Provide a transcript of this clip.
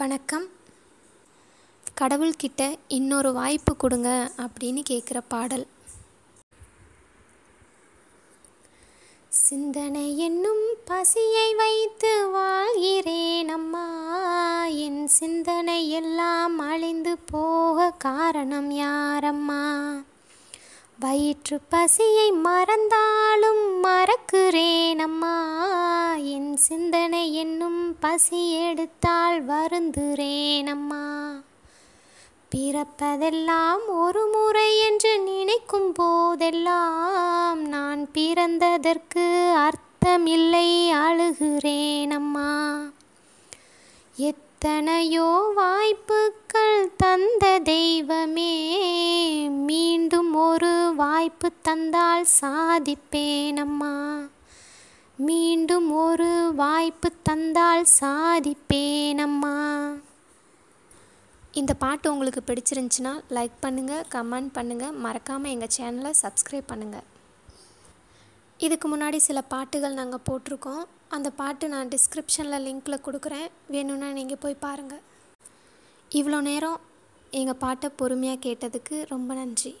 வணக்கம் கடவுள்கிட்ட இன்னொரு வாய்ப்பு கொடுங்க அப்படின்னு கேட்குற பாடல் சிந்தனை என்னும் பசியை வைத்து வாழ்கிறேன் அம்மா என் சிந்தனை எல்லாம் அழிந்து போக காரணம் யாரம்மா வயிற்று பசியை மறந்தாலும் மறக்கிறேன் அம்மா தாயின் சிந்தனை என்னும் பசி எடுத்தால் வருந்துறேனம்மா பிறப்பதெல்லாம் ஒரு முறை என்று நினைக்கும் போதெல்லாம் நான் பிறந்ததற்கு அர்த்தமில்லை இல்லை அம்மா எத்தனையோ வாய்ப்புகள் தந்த தெய்வமே மீண்டும் ஒரு வாய்ப்பு தந்தால் சாதிப்பேனம்மா மீண்டும் ஒரு வாய்ப்பு தந்தால் சாதிப்பேனம்மா இந்த பாட்டு உங்களுக்கு பிடிச்சிருந்துச்சுன்னா லைக் பண்ணுங்கள் கமெண்ட் பண்ணுங்கள் மறக்காமல் எங்கள் சேனலை சப்ஸ்கிரைப் பண்ணுங்கள் இதுக்கு முன்னாடி சில பாட்டுகள் நாங்கள் போட்டிருக்கோம் அந்த பாட்டு நான் டிஸ்கிரிப்ஷனில் லிங்க்கில் கொடுக்குறேன் வேணும்னா நீங்கள் போய் பாருங்கள் இவ்வளோ நேரம் எங்கள் பாட்டை பொறுமையாக கேட்டதுக்கு ரொம்ப நன்றி